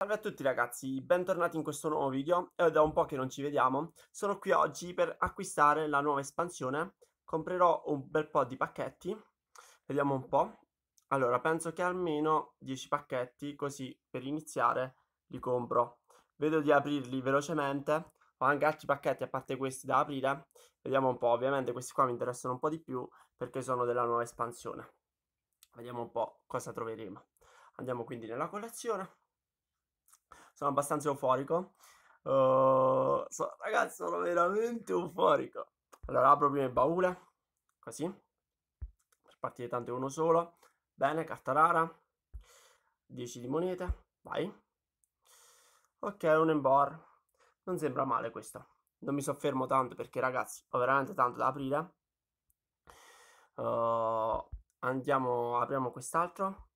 Salve a tutti ragazzi, bentornati in questo nuovo video, è da un po' che non ci vediamo, sono qui oggi per acquistare la nuova espansione, comprerò un bel po' di pacchetti, vediamo un po', allora penso che almeno 10 pacchetti, così per iniziare li compro, vedo di aprirli velocemente, ho anche altri pacchetti a parte questi da aprire, vediamo un po', ovviamente questi qua mi interessano un po' di più perché sono della nuova espansione, vediamo un po' cosa troveremo, andiamo quindi nella collezione, sono abbastanza euforico. Uh, so, ragazzi, sono veramente euforico. Allora, apro prima il baule, così, per partire tanto uno solo. Bene, carta rara, 10 di monete, vai. Ok, un embar. Non sembra male questo. Non mi soffermo tanto perché ragazzi, ho veramente tanto da aprire. Uh, andiamo, apriamo quest'altro.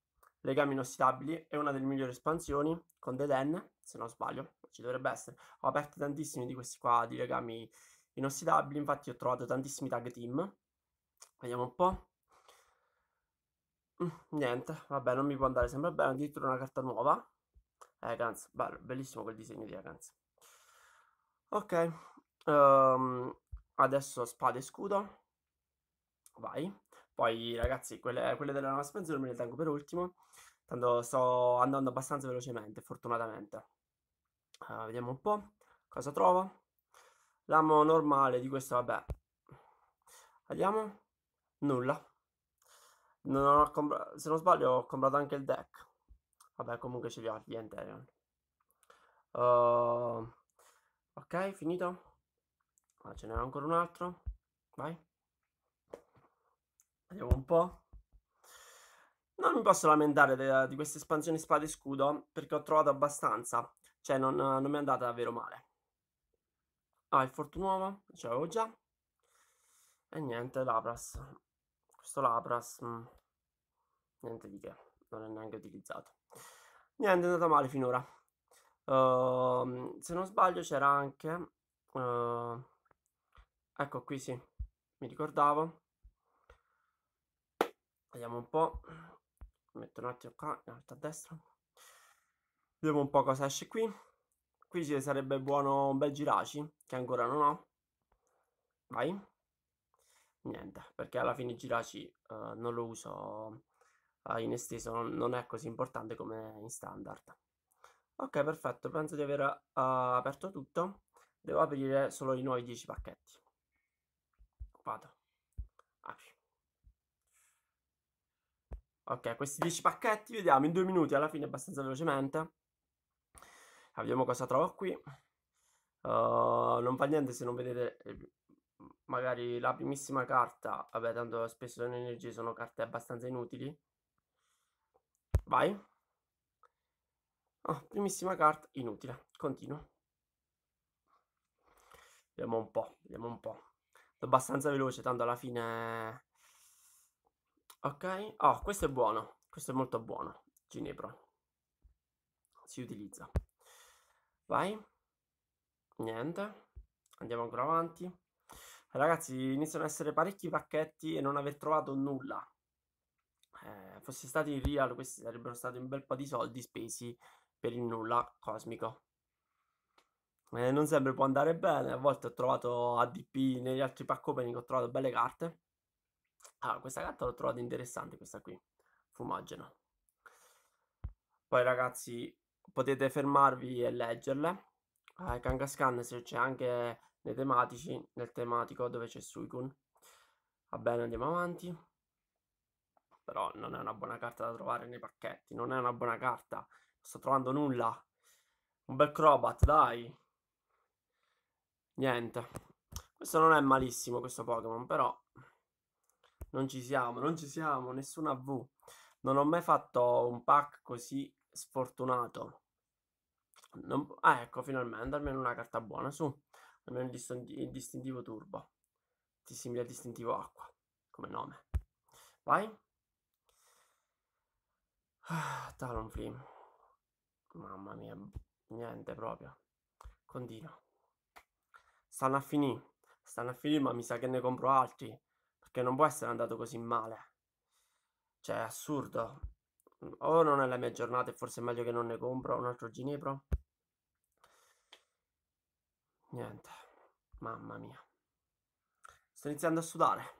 Legami inossidabili è una delle migliori espansioni con The Den, se non sbaglio, ci dovrebbe essere. Ho aperto tantissimi di questi qua di legami inossidabili, infatti ho trovato tantissimi tag team. Vediamo un po'. Mm, niente, vabbè, non mi può andare sempre bene, addirittura una carta nuova. Egans, eh, bello, bellissimo quel disegno di Egans. Ok, um, adesso spada e scudo. Vai. Poi, ragazzi, quelle, quelle della nostra mezz'ora me le tengo per ultimo. Tanto sto andando abbastanza velocemente, fortunatamente. Uh, vediamo un po' cosa trovo. L'amo normale di questo, vabbè. Vediamo. Nulla. Non compra- se non sbaglio ho comprato anche il deck. Vabbè, comunque ce li ho gli Enterion. Uh, eh, ok, finito. Ah, ce n'era ancora un altro. Vai. Vediamo un po'. Non mi posso lamentare de- di questa espansione spada e scudo perché ho trovato abbastanza. Cioè, non, non mi è andata davvero male. Ah, il forte ce l'avevo già. E niente, Lapras. Questo Lapras, mh, mm, niente di che, non è neanche utilizzato. Niente, è andata male finora. Uh, se non sbaglio c'era anche... Uh, ecco qui, sì, mi ricordavo. Vediamo un po'. Metto un attimo qua, in alto a destra. Vediamo un po' cosa esce qui. Qui ci sarebbe buono un bel giraci, che ancora non ho. Vai. Niente, perché alla fine giraci uh, non lo uso uh, in esteso, non, non è così importante come in standard. Ok, perfetto, penso di aver uh, aperto tutto. Devo aprire solo i nuovi 10 pacchetti. Vado. Ok, questi 10 pacchetti, vediamo in due minuti alla fine abbastanza velocemente. Vediamo cosa trovo qui. Uh, non fa niente se non vedete eh, magari la primissima carta. Vabbè, tanto spesso le energie sono carte abbastanza inutili. Vai. Oh, primissima carta inutile. Continua. Vediamo un po', vediamo un po'. Abbastanza veloce, tanto alla fine ok oh questo è buono questo è molto buono ginepro si utilizza vai niente andiamo ancora avanti ragazzi iniziano ad essere parecchi pacchetti e non aver trovato nulla eh, fosse stato in real questi sarebbero stati un bel po' di soldi spesi per il nulla cosmico eh, non sempre può andare bene a volte ho trovato ADP negli altri pack opening ho trovato belle carte Ah, questa carta l'ho trovata interessante, questa qui. Fumagena. Poi ragazzi, potete fermarvi e leggerle. Eh, Kangaskhan se c'è anche nei tematici, nel tematico dove c'è Suicune. Va bene, andiamo avanti. Però non è una buona carta da trovare nei pacchetti, non è una buona carta. Non sto trovando nulla. Un bel Crobat, dai. Niente. Questo non è malissimo, questo Pokémon, però non ci siamo, non ci siamo, nessuna V. Non ho mai fatto un pack così sfortunato. Non... Ah, ecco, finalmente, almeno una carta buona, su. Almeno il, distintivo turbo. Ti simile al distintivo acqua, come nome. Vai. Ah, Talonflame. Mamma mia, niente proprio. Continua. Stanno a finire. Stanno a finire, ma mi sa che ne compro altri. Perché non può essere andato così male. Cioè, è assurdo. O non è la mia giornata e forse è meglio che non ne compro un altro ginepro. Niente. Mamma mia. Sto iniziando a sudare.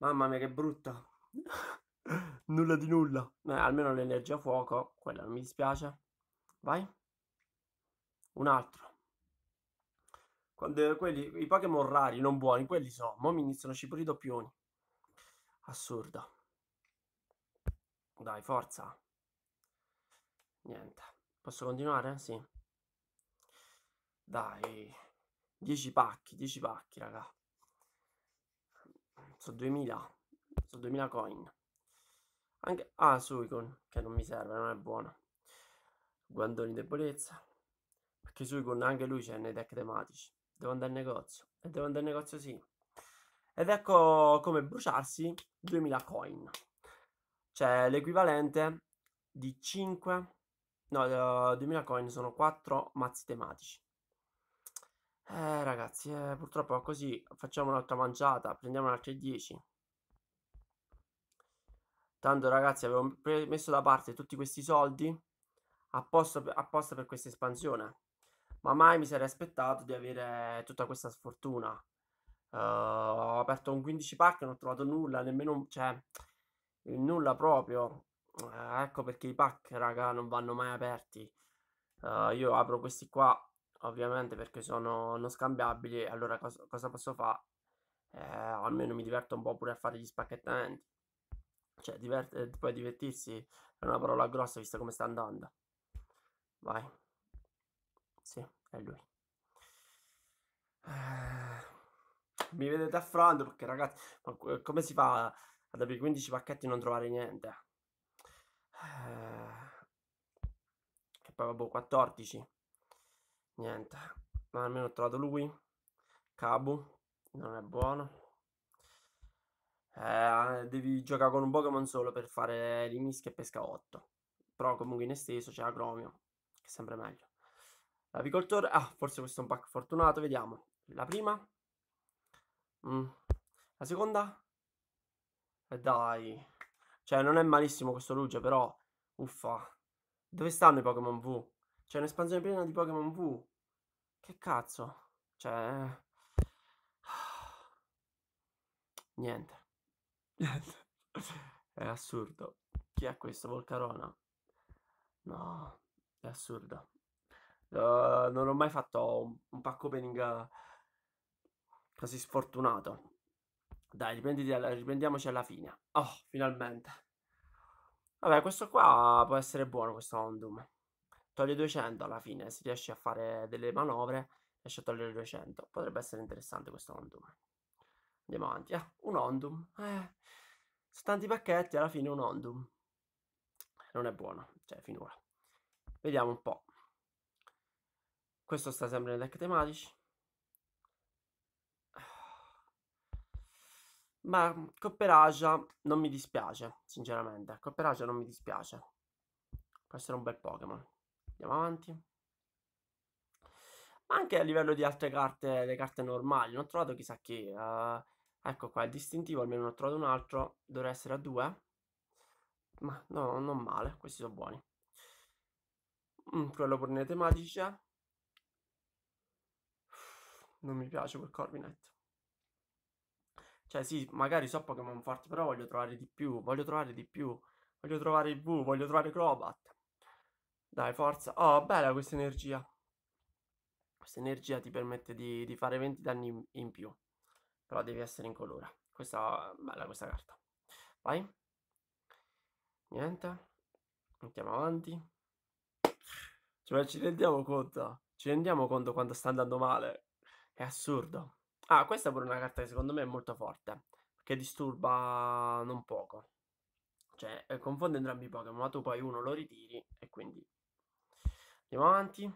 Mamma mia, che brutta. nulla di nulla. Eh, almeno l'energia fuoco, quella non mi dispiace. Vai. Un altro. Quando quelli, I Pokémon rari, non buoni, quelli sono. Mo' mi iniziano a scipare i doppioni. Assurdo. Dai, forza. Niente. Posso continuare? Sì. Dai. 10 pacchi, 10 pacchi, raga. Sono 2000. Sono 2000 coin. Anche... Ah, Suicon, che non mi serve, non è buono. Guandoni debolezza. Perché Suicon anche lui c'è nei deck tematici. Devo andare al negozio. E devo andare al negozio, sì. Ed ecco come bruciarsi 2000 coin. Cioè l'equivalente di 5... No, 2000 eh, coin sono 4 mazzi tematici. Eh ragazzi, eh, purtroppo così. Facciamo un'altra manciata, prendiamo altri 10. Tanto ragazzi avevo messo da parte tutti questi soldi apposta per questa espansione ma mai mi sarei aspettato di avere tutta questa sfortuna. Uh, ho aperto un 15 pack e non ho trovato nulla, nemmeno cioè, nulla proprio. Uh, ecco perché i pack, raga, non vanno mai aperti. Uh, io apro questi qua, ovviamente, perché sono non scambiabili. Allora, cosa, cosa posso fare? Eh, almeno mi diverto un po' pure a fare gli spacchettamenti. Cioè, divert- poi divertirsi è una parola grossa visto come sta andando. Vai. Sì, è lui. Eh, mi vedete affronto perché ragazzi, ma come si fa ad aprire 15 pacchetti e non trovare niente? Eh, che poi vabbè 14. Niente. Ma almeno ho trovato lui. Kabu, Non è buono. Eh, devi giocare con un Pokémon solo per fare l'imischia e pesca 8. Però comunque in esteso c'è Agromio, che è sempre meglio. L'avicoltore... Ah, forse questo è un pack fortunato, vediamo. La prima. Mm. La seconda. E eh, dai. Cioè, non è malissimo questo Lugia, però... Uffa. Dove stanno i Pokémon V? C'è un'espansione piena di Pokémon V. Che cazzo? Cioè... Eh. Niente. Niente. è assurdo. Chi è questo? Volcarona? No, è assurdo. Uh, non ho mai fatto un, un pack opening eh, così sfortunato. Dai, alla, riprendiamoci alla fine. Oh, finalmente. Vabbè, questo qua può essere buono, questo Ondum. Toglie 200 alla fine, se riesci a fare delle manovre, riesce a togliere 200. Potrebbe essere interessante questo Ondum. Andiamo avanti. Ah, un Ondum. Eh, sono tanti pacchetti, alla fine un Ondum. Non è buono, cioè, finora. Vediamo un po'. Questo sta sempre nei deck tematici. Ma Copperagia non mi dispiace, sinceramente. Copperagia non mi dispiace. Può essere un bel Pokémon. Andiamo avanti. anche a livello di altre carte, le carte normali, non ho trovato chissà chi. Uh, ecco qua, il distintivo, almeno ne ho trovato un altro. Dovrà essere a due. Ma no, non male, questi sono buoni. Mm, quello pure le tematici c'è. Eh non mi piace quel Corvinet. Cioè sì, magari so Pokémon forti, però voglio trovare di più, voglio trovare di più, voglio trovare il V, voglio trovare Crobat. Dai, forza. Oh, bella questa energia. Questa energia ti permette di, di fare 20 danni in, in, più, però devi essere in colore. Questa, bella questa carta. Vai. Niente. Andiamo avanti. Cioè, ci rendiamo conto, ci rendiamo conto quando sta andando male. È assurdo. Ah, questa è pure una carta che secondo me è molto forte. Che disturba non poco. Cioè, eh, confonde entrambi i Pokémon, ma tu poi uno lo ritiri e quindi... Andiamo avanti.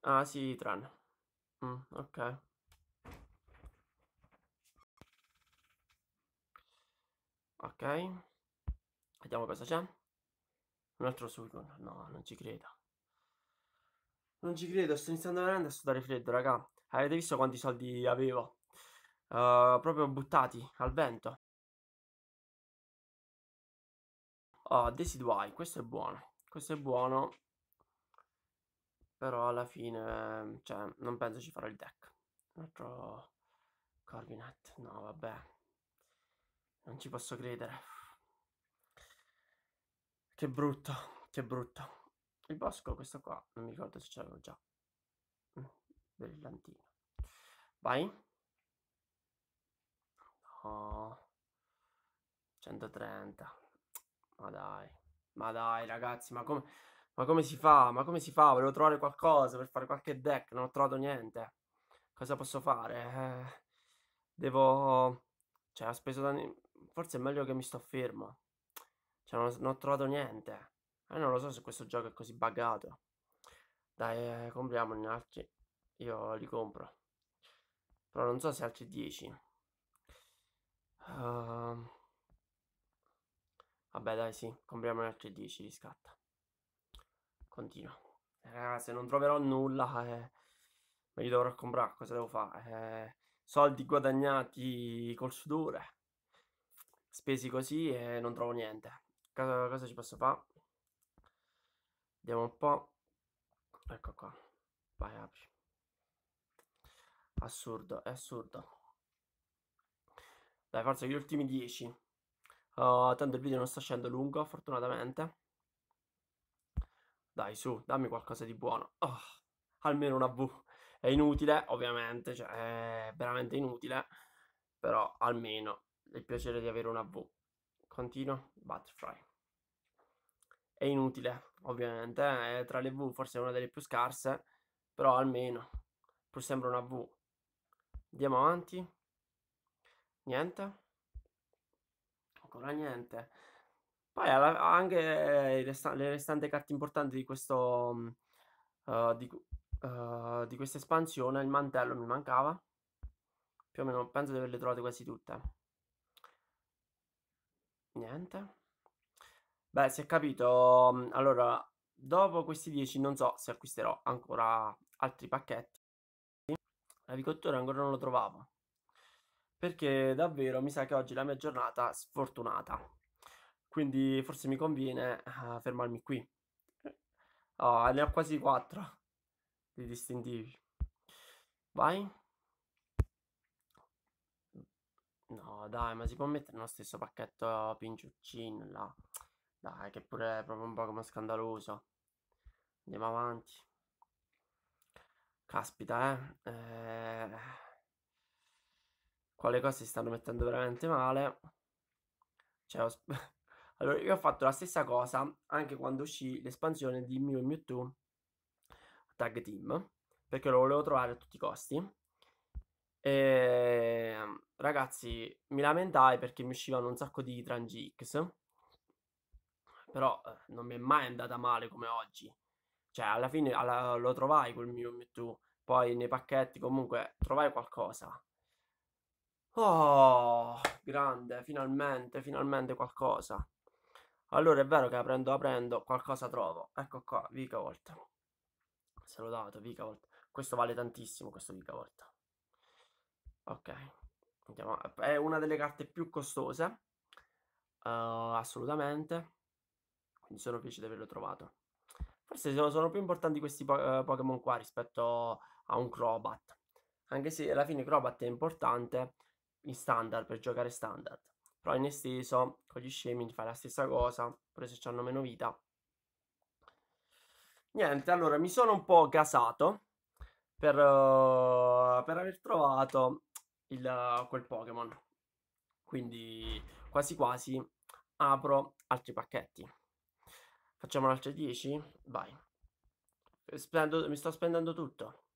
Ah, sì, Tran. Mm, ok. Ok. Vediamo cosa c'è. Un altro Suicune. No, non ci credo. Non ci credo, sto iniziando veramente a sudare freddo, raga. Avete visto quanti soldi avevo? Uh, proprio buttati al vento. Oh, Desiduai, questo è buono. Questo è buono. Però alla fine, cioè, non penso ci farò il deck. Un altro Corvinet. No, vabbè. Non ci posso credere. Che brutto, che brutto il bosco, questo qua, non mi ricordo se ce l'avevo già. Mm, brillantino. Vai. No. 130. Ma dai. Ma dai, ragazzi, ma come... Ma come si fa? Ma come si fa? Volevo trovare qualcosa per fare qualche deck, non ho trovato niente. Cosa posso fare? Eh, devo... Cioè, ho speso da... Forse è meglio che mi sto fermo. Cioè, non, non ho trovato niente. E ah, non lo so se questo gioco è così buggato. Dai, eh, compriamone altri. Io li compro. Però non so se altri 10. Uh, ehm. vabbè, dai, sì. Compriamone altri 10. Riscatta. Continua. Eh, se non troverò nulla. Eh, me li dovrò comprare. Cosa devo fare? Eh, soldi guadagnati col sudore. Spesi così e non trovo niente. cosa, cosa ci posso fare? Vediamo un po'. Ecco qua. Vai, apri. Assurdo, è assurdo. Dai, forza, gli ultimi 10. Uh, tanto il video non sta scendo lungo, fortunatamente. Dai, su, dammi qualcosa di buono. Oh, almeno una V. È inutile, ovviamente, cioè, è veramente inutile. Però almeno il piacere di avere una V. Continua, Butterfly è inutile, ovviamente. È eh, tra le V forse una delle più scarse, però almeno pur sembra una V. Andiamo avanti. Niente. Ancora niente. Poi anche le restanti carte importanti di questo uh, di, uh, di questa espansione, il mantello mi mancava. Più o meno penso di averle trovate quasi tutte. Niente. Beh, si è capito. Mhmm, allora, dopo questi 10 non so se acquisterò ancora altri pacchetti. L'avicoltore ancora non lo trovavo. Perché davvero mi sa che oggi è la mia giornata sfortunata. Quindi forse mi conviene uh, fermarmi qui. Oh, ne ho quasi 4 di distintivi. Vai. No, dai, ma si può mettere nello stesso pacchetto Pinciuccino là. Dai, che pure è proprio un po' come scandaloso. Andiamo avanti. Caspita, eh. eh... Qua cose si stanno mettendo veramente male. Cioè, ho... allora, io ho fatto la stessa cosa anche quando uscì l'espansione di Mew e Mewtwo Tag Team. Perché lo volevo trovare a tutti i costi. E, ehm, ragazzi, mi lamentai perché mi uscivano un sacco di Trangi però eh, non mi è mai andata male come oggi. Cioè, alla fine alla, lo trovai quel mio Mewtwo, poi nei pacchetti comunque trovai qualcosa. Oh, grande, finalmente, finalmente qualcosa. Allora è vero che aprendo, aprendo, qualcosa trovo. Ecco qua, Vicavolt. Salutato, Vicavolt. Questo vale tantissimo, questo Vicavolt. Ok. Andiamo. È una delle carte più costose. Uh, assolutamente mi sono piaciuto averlo trovato. Forse sono, sono più importanti questi po- eh, Pokémon qua rispetto a un Crobat. Anche se alla fine Crobat è importante in standard, per giocare standard. Però in esteso, con gli scemi fa la stessa cosa, pure se hanno meno vita. Niente, allora mi sono un po' gasato per, uh, per aver trovato il, uh, quel Pokémon. Quindi quasi quasi apro altri pacchetti. Facciamo altre 10? Vai. Spendo, mi sto spendendo tutto.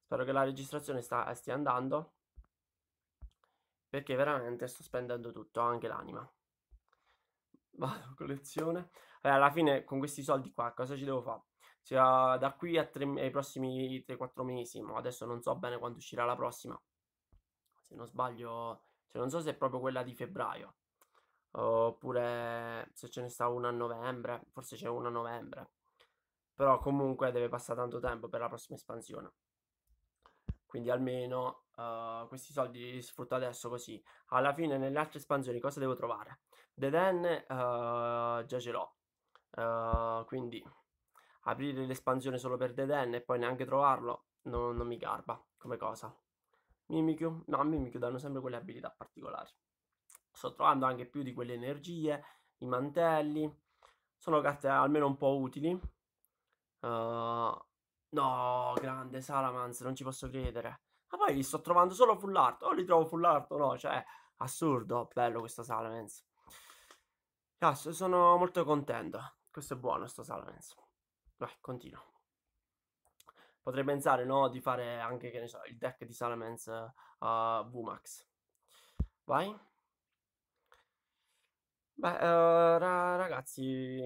Spero che la registrazione sta, stia andando. Perché veramente sto spendendo tutto, anche l'anima. Vado, collezione. Allora, eh, alla fine con questi soldi qua cosa ci devo fare? Cioè, da qui tre, ai prossimi 3-4 mesi, ma adesso non so bene quando uscirà la prossima. Se non sbaglio, cioè, non so se è proprio quella di febbraio oppure se ce ne sta una a novembre, forse c'è una a novembre. Però comunque deve passare tanto tempo per la prossima espansione. Quindi almeno uh, questi soldi li sfrutto adesso così. Alla fine nelle altre espansioni cosa devo trovare? The Den uh, già ce l'ho. Uh, quindi aprire l'espansione solo per The Den e poi neanche trovarlo non, non mi garba come cosa. Mimikyu? No, Mimikyu danno sempre quelle abilità particolari sto trovando anche più di quelle energie, i mantelli, sono carte almeno un po' utili. Uh, no, grande Salamans, non ci posso credere. Ma poi li sto trovando solo full art, o li trovo full art o no, cioè, assurdo, bello questo Salamence. Cazzo, ah, sono molto contento. Questo è buono, sto Salamence. Vai, continuo. Potrei pensare, no, di fare anche, che ne so, il deck di Salamence uh, VMAX. Vai. Beh, eh, ra- ragazzi,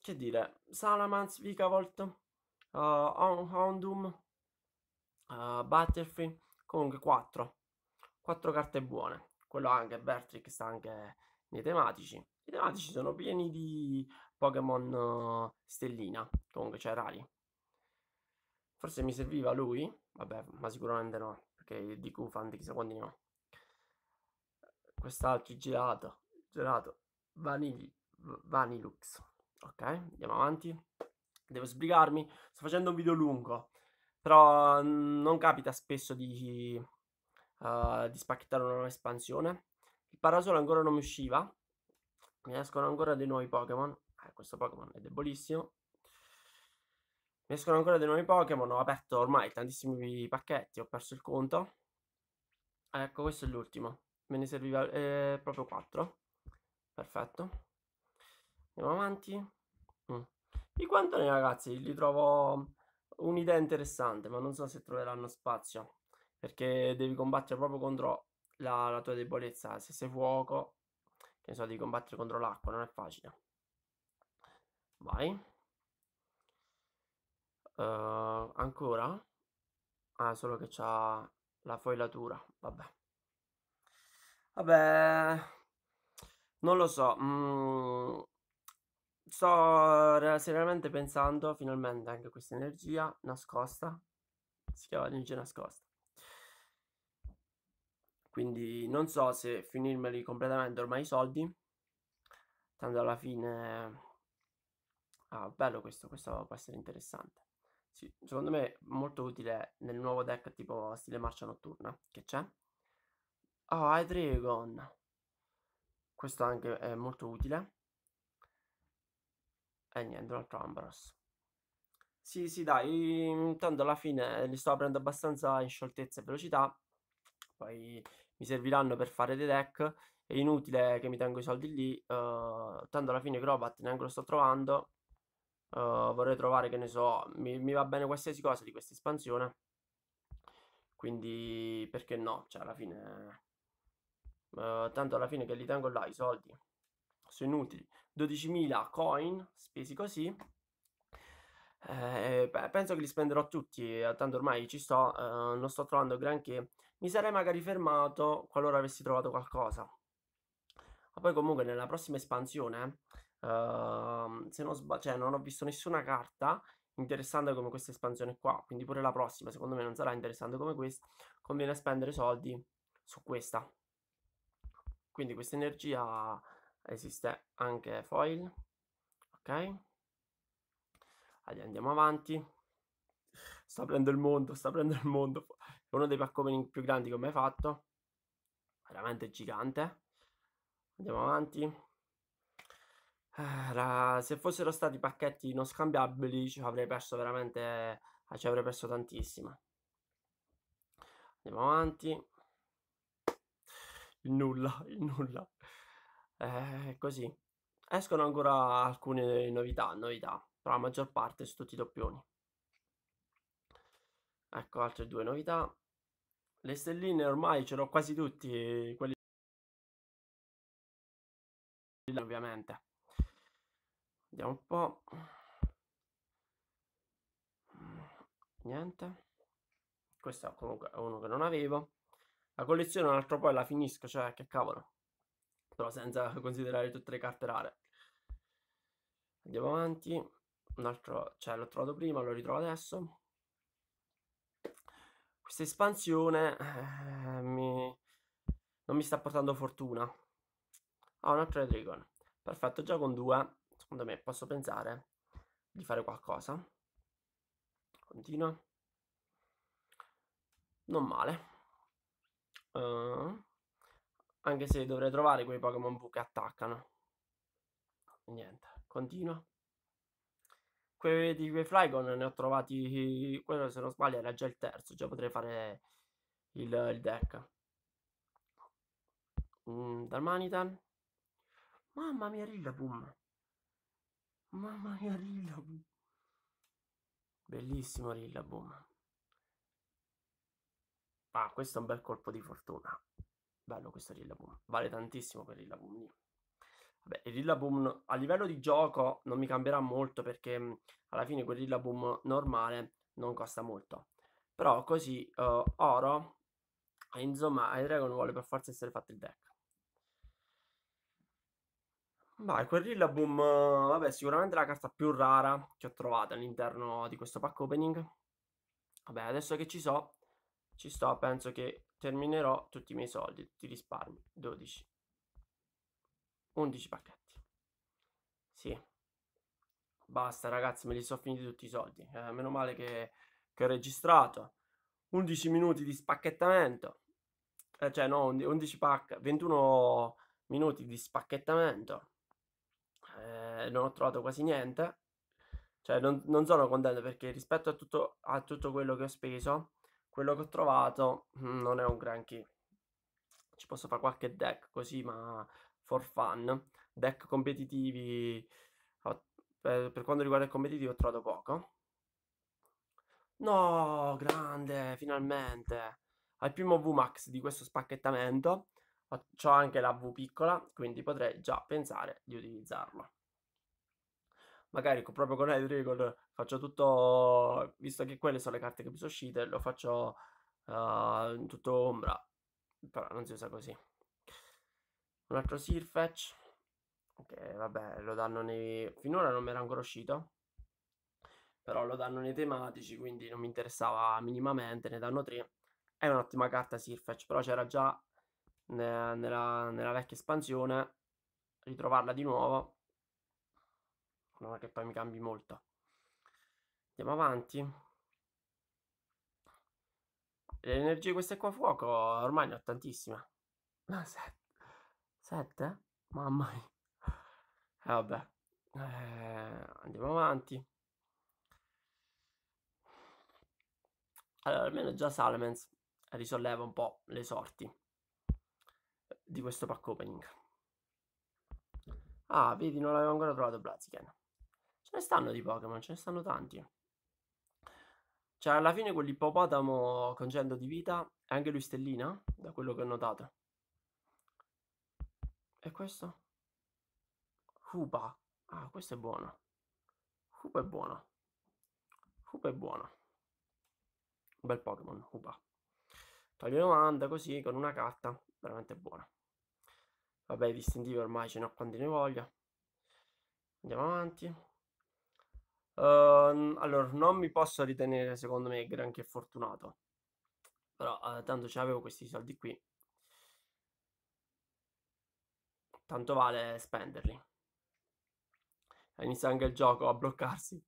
che dire, Salamans, Vikavolt, uh, eh, Houndum, uh, eh, Butterfree, comunque 4. 4 carte buone. Quello anche, Bertrick sta anche nei tematici. I tematici sono pieni di Pokémon uh, stellina, comunque c'è cioè Rari. Forse mi serviva lui, vabbè, ma sicuramente no, perché di Kufan, di chissà quanti ne ho. Quest'altro girato gelato vanigli, vanilux. Ok, andiamo avanti. Devo sbrigarmi. Sto facendo un video lungo, però mm, non capita spesso di, uh, di spacchettare una nuova espansione. Il parasolo ancora non mi usciva. Mi escono ancora dei nuovi Pokémon. Eh, questo Pokémon è debolissimo. Mi escono ancora dei nuovi Pokémon. Ho aperto ormai tantissimi pacchetti. Ho perso il conto. Ecco, questo è l'ultimo. Me ne serviva eh, proprio 4 perfetto andiamo avanti mm. i quantoni ragazzi li trovo mhmm, un'idea interessante ma non so se troveranno spazio perché devi combattere proprio contro la, la tua debolezza se sei fuoco che ne so devi combattere contro l'acqua non è facile vai Uh, ancora? Ah, solo che c'ha la foilatura. Vabbè. Vabbè, non lo so, mm, sto seriamente pensando finalmente anche a questa energia nascosta, si chiama energia nascosta. Quindi non so se finirmeli completamente ormai i soldi, tanto alla fine... Ah, bello questo, questo può essere interessante. Sì, secondo me molto utile nel nuovo deck tipo stile marcia notturna che c'è. Ah, oh, Aetrigon questo anche è molto utile e eh, niente un altro Ambros sì sì dai mm, intanto alla fine li sto aprendo abbastanza in scioltezza e velocità poi mi serviranno per fare dei deck è inutile che mi tengo i soldi lì uh, tanto alla fine Crobat neanche lo sto trovando uh, vorrei trovare che ne so mi, mi va bene qualsiasi cosa di questa espansione quindi perché no cioè alla fine tanto alla fine che li tengo là i soldi sono inutili 12.000 coin spesi così eh, penso che li spenderò tutti eh, tanto ormai ci sto eh, non sto trovando granché mi sarei magari fermato qualora avessi trovato qualcosa ma poi comunque nella prossima espansione eh, se non sbaglio cioè, non ho visto nessuna carta interessante come questa espansione qua quindi pure la prossima secondo me non sarà interessante come questa conviene spendere soldi su questa quindi questa energia esiste anche foil, ok? Allora, andiamo avanti. Sta aprendo il mondo, sta aprendo il mondo. È uno dei pack opening più grandi che ho mai fatto. Veramente gigante. Andiamo avanti. Era, se fossero stati pacchetti non scambiabili ci avrei perso veramente eh, ci avrei perso tantissima andiamo avanti il nulla, il nulla. Eh, così. Escono ancora alcune novità, novità, però la maggior parte sono tutti doppioni. Ecco, altre due novità. Le stelline ormai ce l'ho quasi tutti, quelli ovviamente. Vediamo un po'. Niente. Questo comunque è uno che non avevo. La collezione un altro poi la finisco, cioè che cavolo. Però senza considerare tutte le carte rare. Andiamo avanti. Un altro, cioè l'ho trovato prima, lo ritrovo adesso. Questa espansione eh, mi... non mi sta portando fortuna. Ah, un altro Dragon. Perfetto, già con due, secondo me, posso pensare di fare qualcosa. Continua. Non male. Ehm, anche se dovrei trovare quei Pokémon V che attaccano. Niente, continua. Que- di quei Flygon ne ho trovati. Quello se non sbaglio era già il terzo. Già potrei fare il, il deck. Mm, Darmanitan. Mamma mia, Rillaboom. Mamma mia, Rillaboom. Bellissimo Rillaboom. Ah, questo è un bel colpo di fortuna. Bello questo Rillaboom. Vale tantissimo per Rillaboom Vabbè, il Rillaboom a livello di gioco non mi cambierà molto perché alla fine quel Rillaboom normale non costa molto. Però così, uh, oro, insomma, ai Dragon vuole per forza essere fatto il deck. Ma quel Rillaboom, uh, vabbè, sicuramente la carta più rara che ho trovato all'interno di questo pack opening. Vabbè, adesso che ci so, ci sto, penso che terminerò tutti i miei soldi, tutti i risparmi, 12, 11 pacchetti, sì, basta ragazzi, me li sono finiti tutti i soldi, eh, meno male che, che, ho registrato, 11 minuti di spacchettamento, eh, cioè no, 11 pack, 21 minuti di spacchettamento, eh, non ho trovato quasi niente, cioè non, non sono contento perché rispetto a tutto, a tutto quello che ho speso, quello che ho trovato mm, non è un granché. Ci posso fare qualche deck così, ma for fun. Deck competitivi, per, quanto riguarda il competitivo, ho trovato poco. No, grande, finalmente. Al primo VMAX di questo spacchettamento ho anche la V piccola, quindi potrei già pensare di utilizzarlo. Magari proprio con Edricol Faccio tutto, visto che quelle sono le carte che mi sono uscite, lo faccio uh, in tutto ombra, però non si usa così. Un altro Sirfetch, che vabbè lo danno nei... finora non mi era ancora uscito, però lo danno nei tematici, quindi non mi interessava minimamente, ne danno tre. È un'ottima carta Sirfetch, però c'era già nella, nella, vecchia espansione, ritrovarla di nuovo, non è che poi mi cambi molto. Andiamo avanti. Le energie queste qua a fuoco ormai ne ho tantissime. 7? Mamma mia. Eh, vabbè. Eh, andiamo avanti. Allora, almeno già Salamence risolleva un po' le sorti eh, di questo pack opening. Ah, vedi, non l'avevo ancora trovato Blaziken. Ce ne stanno di Pokémon, ce ne stanno tanti. Cioè, alla fine quell'ippopotamo con 100 di vita è anche lui stellina, da quello che ho notato. E questo? Hupa. Ah, questo è buono. Hupa è buono. Hupa è buono. Un bel Pokémon, Hupa. Toglie 90 così, con una carta. Veramente buona. Vabbè, distintivi ormai ce ne ho quanti ne voglio. Andiamo avanti. Ehm, allora, non mi posso ritenere, secondo me, granché fortunato. Però uh, tanto avevo questi soldi qui. Tanto vale spenderli. Inizia anche il gioco a bloccarsi.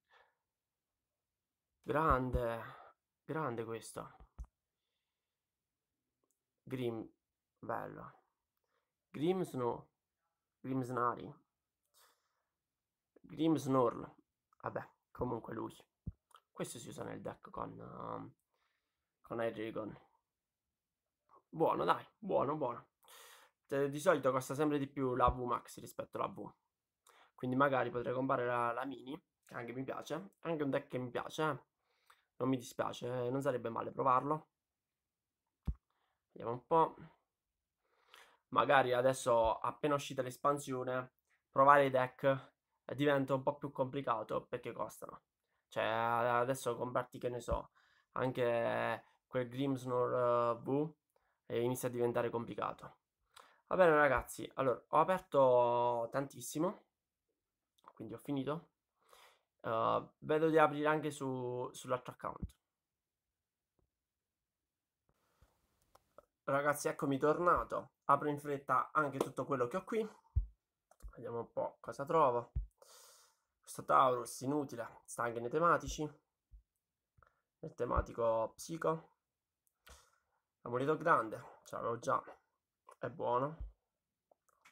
Grande, grande questo. Grim, bello. Grim Snow, Grim Snari, Grim Snorl. Vabbè, comunque lui. Questo si usa nel deck con, um, con Aegigon. Buono, dai, buono, buono. Di solito costa sempre di più la V Max rispetto alla V. Quindi magari potrei comprare la, la Mini, che anche mi piace. Anche un deck che mi piace, eh. Non mi dispiace, eh, non sarebbe male provarlo. Vediamo un po'. Magari adesso, appena uscita l'espansione, provare i deck diventa un po' più complicato perché costano. Cioè, adesso comprarti, che ne so, anche quel Grimsnor eh, V eh, inizia a diventare complicato. Va bene ragazzi, allora, ho aperto tantissimo, quindi ho finito. Uh, vedo di aprire anche su, sull'altro account. Ragazzi, eccomi tornato. Apro in fretta anche tutto quello che ho qui. Vediamo un po' cosa trovo. Questo Taurus inutile, sta anche nei tematici. Nel tematico psico. Amorito grande, ce l'avevo già. È buono.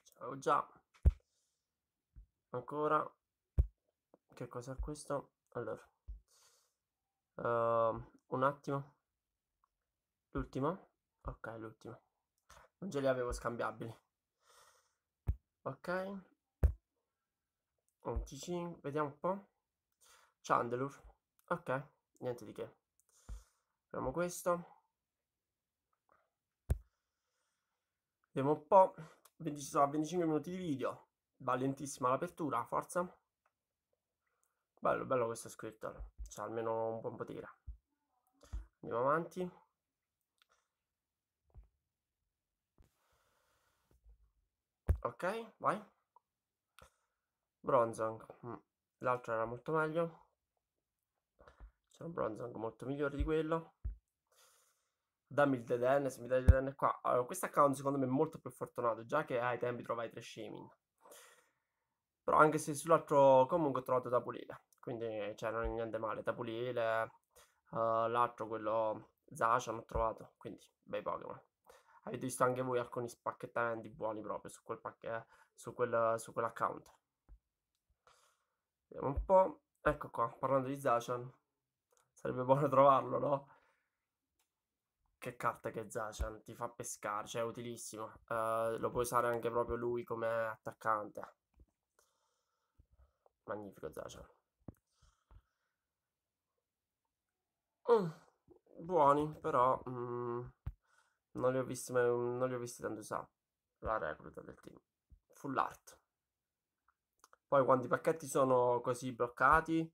Ce l'avevo già. Ancora. Che cos'è questo? Allora. Uh, un attimo. L'ultimo? Ok, l'ultimo. Non ce li avevo scambiabili. Ok. 11, vediamo un po'. Chandelure, ok, niente di che. Apriamo questo. Vediamo un po'. 20, sono 25 minuti di video. Va lentissima l'apertura, forza. Bello, bello questo scritto. C'ha almeno un buon potere. Andiamo avanti. Ok, vai. Bronzong, mm. l'altro era molto meglio. C'è un Bronzong molto migliore di quello. Dammi il dead se mi dai il dead qua. Allora, questo account secondo me è molto più fortunato, già che ai tempi trovai tre Shamin. Però anche se sull'altro comunque ho trovato da pulire. Quindi cioè, non è niente male. Da pulire, uh, l'altro, quello Zasha, ho trovato. Quindi, bei Pokémon avete visto anche voi alcuni spacchettamenti buoni proprio su, quel pacche- su, quel, su quell'account. Vediamo un po'. Ecco qua, parlando di Zacian. Sarebbe buono trovarlo, no? Che carta che è Zacian, ti fa pescare, cioè è utilissimo. Uh, lo puoi usare anche proprio lui come attaccante. Magnifico Zacian. Mm, buoni, però mm, non, li ho visti, non li ho visti tanto usare. La recluta del team. Full art. Poi quando i pacchetti sono così bloccati,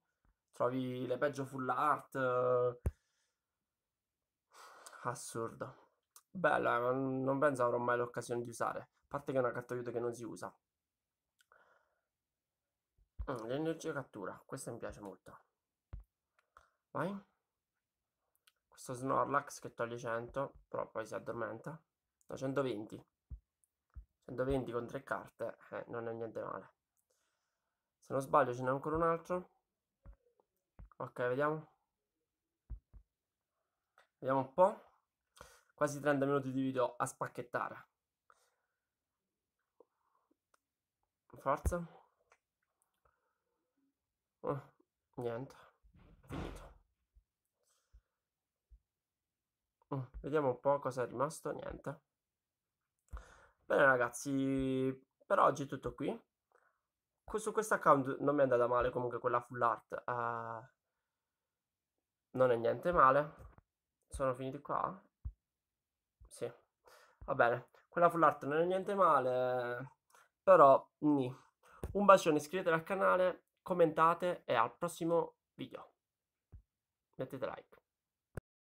trovi le peggio full art. Eh, assurdo. Bella, non penso avrò mai l'occasione di usare. A parte che è una carta aiuto che non si usa. Mm, l'energia cattura, questa mi piace molto. Vai. Questo Snorlax che toglie 100, però poi si addormenta. No, 120. 120 con tre carte, eh, non è niente male. Se non sbaglio ce n'è ancora un altro. Ok, vediamo. Vediamo un po'. Quasi 30 minuti di video a spacchettare. Forza. Oh, niente. Finito. Oh, vediamo un po' cosa è rimasto. Niente. Bene ragazzi, per oggi è tutto qui su questo account non mi è andata male comunque quella full art. Uh, non è niente male. Sono finiti qua. Sì. Va bene. Quella full art non è niente male. Però, nì. Un bacione, iscrivetevi al canale, commentate e al prossimo video. Mettete like.